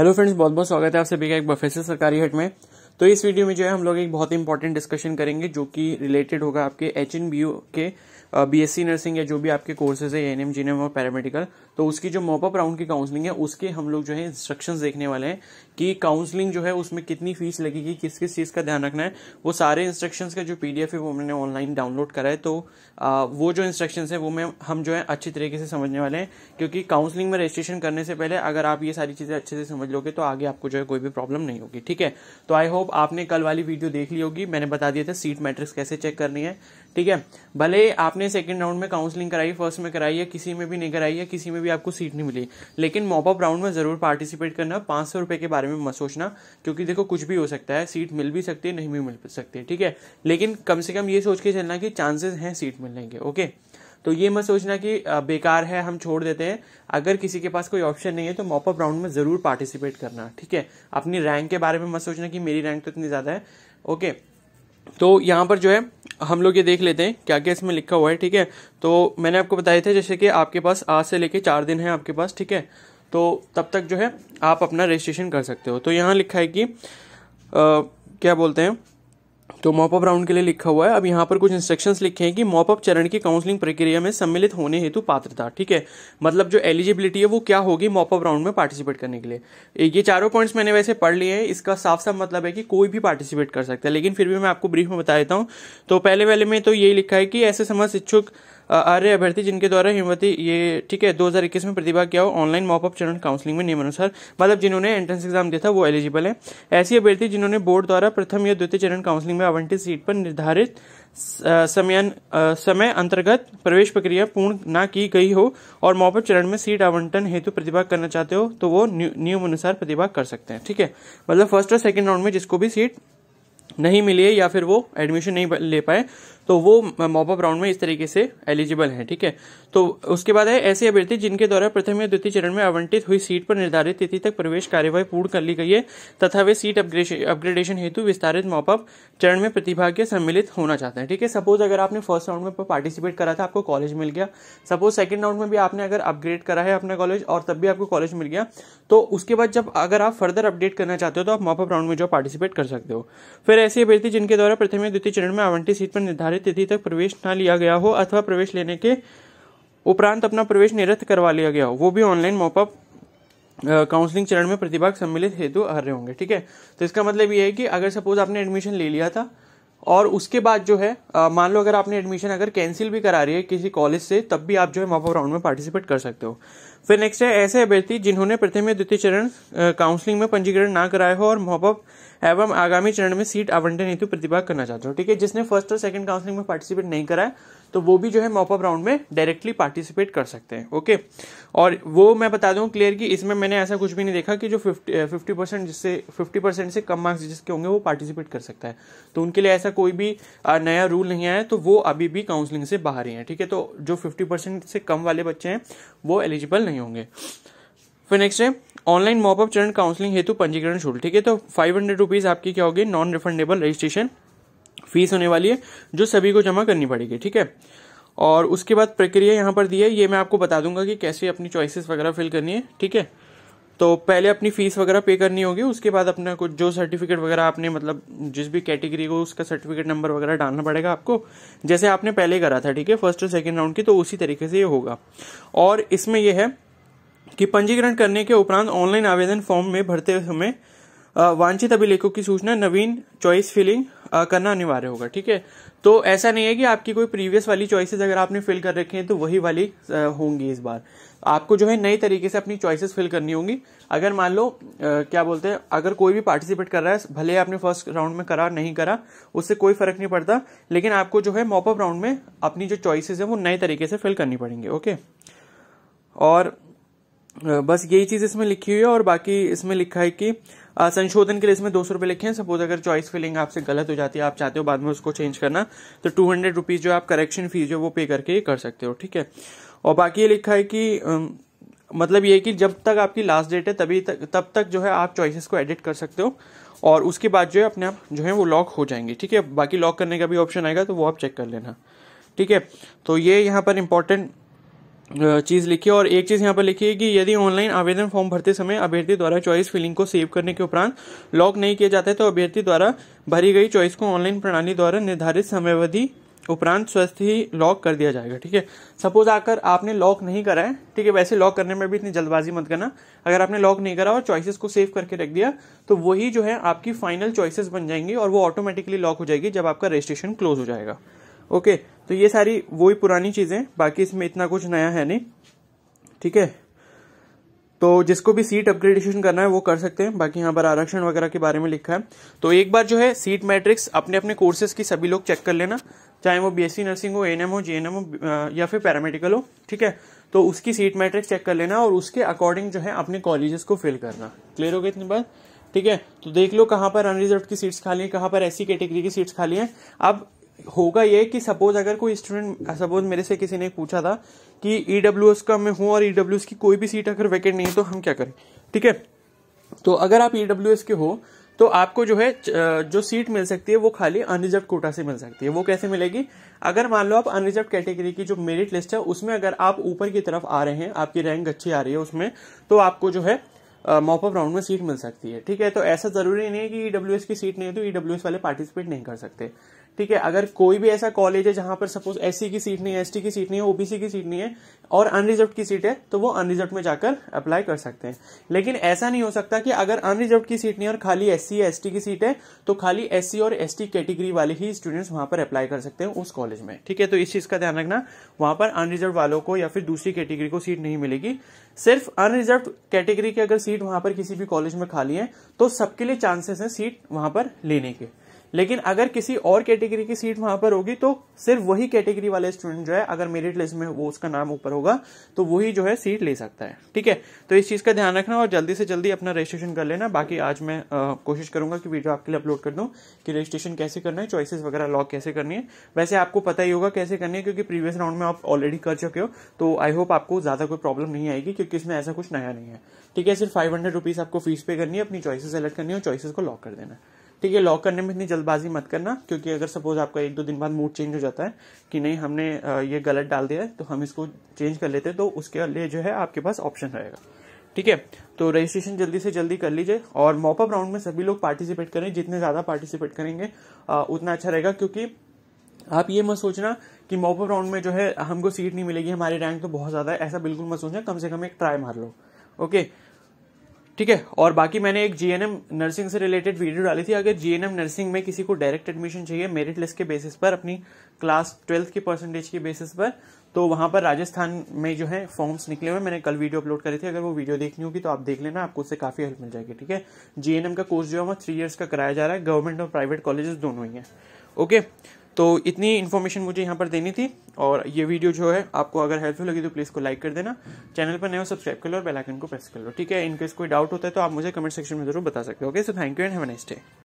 hello friends बहुत बहुत स्वागत है आप सभी का एक बफे से सरकारी हट में तो इस वीडियो में जो है हम लोग एक बहुत इंपॉर्टेंट डिस्कशन करेंगे जो कि रिलेटेड होगा आपके एच एन बी के बी एस सी नर्सिंग या जो भी आपके कोर्सेज है एन एम एम और पैरामेडिकल तो उसकी जो मॉपअप राउंड की काउंसलिंग है उसके हम लोग जो है इंस्ट्रक्शन देखने वाले हैं कि काउंसलिंग जो है उसमें कितनी फीस लगेगी किस किस चीज़ का ध्यान रखना है वो सारे इंस्ट्रक्शन का जो पी है वो हमने ऑनलाइन डाउनलोड करा है तो आ, वो जो इंस्ट्रक्शन है वो मैं हम जो है अच्छी तरीके से समझने वाले हैं क्योंकि काउंसलिंग में रजिस्ट्रेशन करने से पहले अगर आप ये सारी चीज़ें अच्छे से समझ लोगे तो आगे आपको जो है कोई भी प्रॉब्लम नहीं होगी ठीक है तो आई होप आपने कल वाली वीडियो देख ली होगी मैंने बता दिया था सीट मैट्रिक्स कैसे चेक करनी है ठीक है भले आपने सेकेंड राउंड में काउंसलिंग कराई फर्स्ट में कराई है किसी में भी नहीं कराई है किसी में भी भी आपको सीट नहीं मिली लेकिन मॉपअप राउंड में ज़रूर पार्टिसिपेट करना पांच सौ रुपए के बारे में मत सोचना क्योंकि देखो कुछ भी हो सकता है सीट मिल भी सकती है नहीं भी मिल सकती है ठीक है लेकिन कम से कम ये सोच के चलना कि चांसेस हैं सीट मिलने के ओके तो ये मत सोचना कि बेकार है हम छोड़ देते हैं अगर किसी के पास कोई ऑप्शन नहीं है तो मॉपअप राउंड में ज़रूर पार्टिसिपेट करना ठीक है अपनी रैंक के बारे में मत सोचना कि मेरी रैंक तो इतनी ज़्यादा है ओके okay, तो यहाँ पर जो है हम लोग ये देख लेते हैं क्या क्या इसमें लिखा हुआ है ठीक है तो मैंने आपको बताया था जैसे कि आपके पास आज से लेके चार दिन है आपके पास ठीक है तो तब तक जो है आप अपना रजिस्ट्रेशन कर सकते हो तो यहाँ लिखा है कि आ, क्या बोलते हैं तो मॉपअप राउंड के लिए लिखा हुआ है अब यहाँ पर कुछ इंस्ट्रक्शंस लिखे हैं कि मॉपअप चरण की काउंसलिंग प्रक्रिया में सम्मिलित होने हेतु पात्रता ठीक है मतलब जो एलिजिबिलिटी है वो क्या होगी मॉपअप राउंड में पार्टिसिपेट करने के लिए ये चारों पॉइंट्स मैंने वैसे पढ़ लिए हैं इसका साफ साफ मतलब है कि कोई भी पार्टिसिपेट कर सकता है लेकिन फिर भी मैं आपको ब्रीफ में बता देता हूँ तो पहले पहले में तो यही लिखा है कि ऐसे समझ इच्छुक आर्य अभ्यर्थी जिनके द्वारा हिमवती ये ठीक है इक्कीस में प्रतिभा किया हो ऑनलाइन मॉपअप चरण काउंसलिंग में नियमानुसार मतलब जिन्होंने एंट्रेंस एग्जाम दिया था वो एलिजिबल है ऐसी अभ्यर्थी जिन्होंने बोर्ड द्वारा प्रथम या द्वितीय चरण काउंसलिंग में आवंटित सीट पर निर्धारित समय समय अंतर्गत प्रवेश प्रक्रिया पूर्ण ना की गई हो और मॉपअप चरण में सीट आवंटन हेतु प्रतिभा करना चाहते हो तो वो नियम अनुसार प्रतिभा कर सकते हैं ठीक है मतलब फर्स्ट और सेकंड राउंड में जिसको भी सीट नहीं मिली है या फिर वो एडमिशन नहीं ले पाए तो वो मॉपअप राउंड में इस तरीके से एलिजिबल हैं ठीक है तो उसके बाद है ऐसे अभ्यर्थी जिनके द्वारा प्रथम या द्वितीय चरण में आवंटित हुई सीट पर निर्धारित तिथि तक प्रवेश कार्यवाही पूर्ण कर ली गई है तथा वे सीट अपग्रेडेशन हेतु विस्तारित मॉपअप चरण में प्रतिभा के सम्मिलित होना चाहते हैं ठीक है सपोज अगर आपने फर्स्ट राउंड में पार्टिसिपेट करा था आपको कॉलेज मिल गया सपोज सेकंड राउंड में भी आपने अगर अपग्रेड करा है अपना कॉलेज और तब भी आपको कॉलेज मिल गया तो उसके बाद जब अगर आप फर्दर अपडेट करना चाहते हो तो आप मॉपअप राउंड में जो पार्टिसिपेट कर सकते हो फिर ऐसे अभ्यर्थी जिनके द्वारा प्रथम या द्वितीय चरण में आवंटित सीट पर निर्धारित निर्धारित तिथि तक प्रवेश ना लिया गया हो अथवा प्रवेश लेने के उपरांत अपना प्रवेश निरस्त करवा लिया गया हो वो भी ऑनलाइन मॉपअप काउंसलिंग चरण में प्रतिभाग सम्मिलित हेतु आ रहे होंगे ठीक है तो इसका मतलब ये है कि अगर सपोज आपने एडमिशन ले लिया था और उसके बाद जो है मान लो अगर आपने एडमिशन अगर कैंसिल भी करा रही है किसी कॉलेज से तब भी आप जो है मॉपअप राउंड में पार्टिसिपेट कर सकते हो फिर नेक्स्ट है ऐसे अभ्यर्थी जिन्होंने प्रथम या द्वितीय चरण काउंसलिंग में पंजीकरण ना कराया हो और मॉपअप एवं आगामी चरण में सीट आवंटन हेतु प्रतिभाग करना चाहते हो ठीक है जिसने फर्स्ट और सेकंड काउंसलिंग में पार्टिसिपेट नहीं कराया तो वो भी जो है मॉपअप राउंड में डायरेक्टली पार्टिसिपेट कर सकते हैं ओके और वो मैं बता दूं क्लियर कि इसमें मैंने ऐसा कुछ भी नहीं देखा कि जो फिफ्टी फिफ्टी परसेंट जिससे फिफ्टी परसेंट से कम मार्क्स जिसके होंगे वो पार्टिसिपेट कर सकता है तो उनके लिए ऐसा कोई भी नया रूल नहीं आया तो वो अभी भी काउंसलिंग से बाहर ही है ठीक है तो जो फिफ्टी परसेंट से कम वाले बच्चे हैं वो एलिजिबल नहीं होंगे फिर नेक्स्ट है ऑनलाइन मॉपअप चरण काउंसलिंग हेतु पंजीकरण शुल्क ठीक है तो फाइव हंड्रेड रुपीज़ आपकी क्या होगी नॉन रिफंडेबल रजिस्ट्रेशन फीस होने वाली है जो सभी को जमा करनी पड़ेगी ठीक है और उसके बाद प्रक्रिया यहाँ पर दी है ये मैं आपको बता दूंगा कि कैसे अपनी चॉइसेस वगैरह फिल करनी है ठीक है तो पहले अपनी फ़ीस वगैरह पे करनी होगी उसके बाद अपना कुछ जो सर्टिफिकेट वगैरह आपने मतलब जिस भी कैटेगरी को उसका सर्टिफिकेट नंबर वगैरह डालना पड़ेगा आपको जैसे आपने पहले करा था ठीक है फर्स्ट और सेकेंड राउंड की तो उसी तरीके से ये होगा और इसमें यह है कि पंजीकरण करने के उपरांत ऑनलाइन आवेदन फॉर्म में भरते समय वांछित अभिलेखों की सूचना नवीन चॉइस फिलिंग करना अनिवार्य होगा ठीक है तो ऐसा नहीं है कि आपकी कोई प्रीवियस वाली चॉइसेस अगर आपने फिल कर रखे हैं तो वही वाली होंगी इस बार आपको जो है नए तरीके से अपनी चॉइसेस फिल करनी होंगी अगर मान लो क्या बोलते हैं अगर कोई भी पार्टिसिपेट कर रहा है भले आपने फर्स्ट राउंड में करा नहीं करा उससे कोई फर्क नहीं पड़ता लेकिन आपको जो है मॉपअप राउंड में अपनी जो चॉइसेस है वो नए तरीके से फिल करनी पड़ेंगे ओके और बस यही चीज़ इसमें लिखी हुई है और बाकी इसमें लिखा है कि संशोधन के लिए इसमें दो सौ रुपये लिखे हैं सपोज अगर चॉइस फिलिंग आपसे गलत हो जाती है आप चाहते हो बाद में उसको चेंज करना तो टू हंड्रेड रुपीज़ जो आप करेक्शन फीस जो वो पे करके कर सकते हो ठीक है और बाकी ये लिखा है कि मतलब ये कि जब तक आपकी लास्ट डेट है तभी तक तब तक जो है आप चॉइसेस को एडिट कर सकते हो और उसके बाद जो है अपने आप जो है वो लॉक हो जाएंगे ठीक है बाकी लॉक करने का भी ऑप्शन आएगा तो वो आप चेक कर लेना ठीक है तो ये यहाँ पर इंपॉर्टेंट चीज़ लिखी और एक चीज़ यहाँ पर लिखी है कि यदि ऑनलाइन आवेदन फॉर्म भरते समय अभ्यर्थी द्वारा चॉइस फिलिंग को सेव करने के उपरांत लॉक नहीं किया जाता है तो अभ्यर्थी द्वारा भरी गई चॉइस को ऑनलाइन प्रणाली द्वारा निर्धारित समयावधि उपरांत स्वस्थ ही लॉक कर दिया जाएगा ठीक है सपोज आकर आपने लॉक नहीं करा है ठीक है वैसे लॉक करने में भी इतनी जल्दबाजी मत करना अगर आपने लॉक नहीं करा और चॉइसेस को सेव करके रख दिया तो वही जो है आपकी फाइनल चॉइसेस बन जाएंगी और वो ऑटोमेटिकली लॉक हो जाएगी जब आपका रजिस्ट्रेशन क्लोज हो जाएगा ओके तो ये सारी वो ही पुरानी चीज़ें बाकी इसमें इतना कुछ नया है नहीं ठीक है तो जिसको भी सीट अपग्रेडेशन करना है वो कर सकते हैं बाकी यहाँ पर आरक्षण वगैरह के बारे में लिखा है तो एक बार जो है सीट मैट्रिक्स अपने अपने कोर्सेज की सभी लोग चेक कर लेना चाहे वो बीएससी नर्सिंग हो एनएम हो जेएनएम हो या फिर पैरामेडिकल हो ठीक है तो उसकी सीट मैट्रिक्स चेक कर लेना और उसके अकॉर्डिंग जो है अपने कॉलेजेस को फिल करना क्लियर हो गए इतनी बात ठीक है तो देख लो कहाँ पर अनरिजर्व की सीट्स खाली है कहाँ पर ऐसी कैटेगरी की सीट्स खाली है अब होगा ये कि सपोज अगर कोई स्टूडेंट सपोज मेरे से किसी ने पूछा था कि ई e का मैं हूँ और ई e की कोई भी सीट अगर वैकेंट नहीं है तो हम क्या करें ठीक है तो अगर आप ई e के हो तो आपको जो है जो सीट मिल सकती है वो खाली अनरिजर्व कोटा से मिल सकती है वो कैसे मिलेगी अगर मान लो आप अनरिजर्व कैटेगरी की जो मेरिट लिस्ट है उसमें अगर आप ऊपर की तरफ आ रहे हैं आपकी रैंक अच्छी आ रही है उसमें तो आपको जो है मॉपअप राउंड में सीट मिल सकती है ठीक है तो ऐसा जरूरी नहीं है कि ईडब्ल्यू की सीट नहीं है तो ईडब्ल्यू वाले पार्टिसिपेट नहीं कर सकते ठीक है अगर कोई भी ऐसा कॉलेज है जहां पर सपोज एससी की सीट नहीं है एसटी की सीट नहीं है ओबीसी की सीट नहीं है और अनरिजर्व की सीट है तो वो अनरिजर्व में जाकर अप्लाई कर सकते हैं लेकिन ऐसा नहीं हो सकता कि अगर अनरिजर्व की सीट नहीं है और खाली एससी या एसटी की सीट है तो खाली एससी और एसटी कैटेगरी वाले ही स्टूडेंट्स वहां पर अप्लाई कर सकते हैं उस कॉलेज में ठीक है तो इस चीज का ध्यान रखना वहां पर अनरिजर्व वालों को या फिर दूसरी कैटेगरी को सीट नहीं मिलेगी सिर्फ अनरिजर्व कैटेगरी की अगर सीट वहां पर किसी भी कॉलेज में खाली है तो सबके लिए चांसेस है सीट वहां पर लेने के लेकिन अगर किसी और कैटेगरी की सीट वहां पर होगी तो सिर्फ वही कैटेगरी वाले स्टूडेंट जो है अगर मेरिट लिस्ट में वो उसका नाम ऊपर होगा तो वही जो है सीट ले सकता है ठीक है तो इस चीज का ध्यान रखना और जल्दी से जल्दी अपना रजिस्ट्रेशन कर लेना बाकी आज मैं आ, कोशिश करूंगा कि वीडियो आपके लिए अपलोड कर दूं कि रजिस्ट्रेशन कैसे करना है चॉइसिस वगैरह लॉक कैसे करनी है वैसे आपको पता ही होगा कैसे करनी है क्योंकि प्रीवियस राउंड में आप ऑलरेडी कर चुके हो तो आई होप आपको ज्यादा कोई प्रॉब्लम नहीं आएगी क्योंकि इसमें ऐसा कुछ नया नहीं है ठीक है सिर्फ फाइव हंड्रेड रुपीज आपको फीस पे करनी है अपनी चॉइसिस सेलेक्ट करनी है और चॉइसिस को लॉक कर देना है ठीक है लॉक करने में इतनी जल्दबाजी मत करना क्योंकि अगर सपोज आपका एक दो दिन बाद मूड चेंज हो जाता है कि नहीं हमने ये गलत डाल दिया है तो हम इसको चेंज कर लेते हैं तो उसके लिए जो है आपके पास ऑप्शन रहेगा ठीक है तो रजिस्ट्रेशन जल्दी से जल्दी कर लीजिए और मॉपअप राउंड में सभी लोग पार्टिसिपेट करें जितने ज़्यादा पार्टिसिपेट करेंगे उतना अच्छा रहेगा क्योंकि आप ये मत सोचना कि मॉपअप राउंड में जो है हमको सीट नहीं मिलेगी हमारी रैंक तो बहुत ज़्यादा है ऐसा बिल्कुल मत सोचना कम से कम एक ट्राई मार लो ओके ठीक है और बाकी मैंने एक जीएनएम नर्सिंग से रिलेटेड वीडियो डाली थी अगर जीएनएम नर्सिंग में किसी को डायरेक्ट एडमिशन चाहिए मेरिट लिस्ट के बेसिस पर अपनी क्लास ट्वेल्थ की परसेंटेज के बेसिस पर तो वहां पर राजस्थान में जो है फॉर्म्स निकले हुए मैंने कल वीडियो अपलोड करी थी अगर वो वीडियो देखनी होगी तो आप देख लेना आपको उससे काफी हेल्प मिल जाएगी ठीक है जीएनएम का कोर्स जो है वो थ्री ईयर्स का कराया जा रहा है गवर्नमेंट और प्राइवेट कॉलेजेस दोनों ही है ओके तो इतनी इन्फॉर्मेशन मुझे यहाँ पर देनी थी और ये वीडियो जो है आपको अगर हेल्पफुल लगी तो प्लीज़ को लाइक कर देना चैनल पर नए हो सब्सक्राइब कर लो और बेल आइकन को प्रेस कर लो ठीक है इनकेस कोई डाउट होता है तो आप मुझे कमेंट सेक्शन में जरूर बता सकते हो okay so thank you and have nice day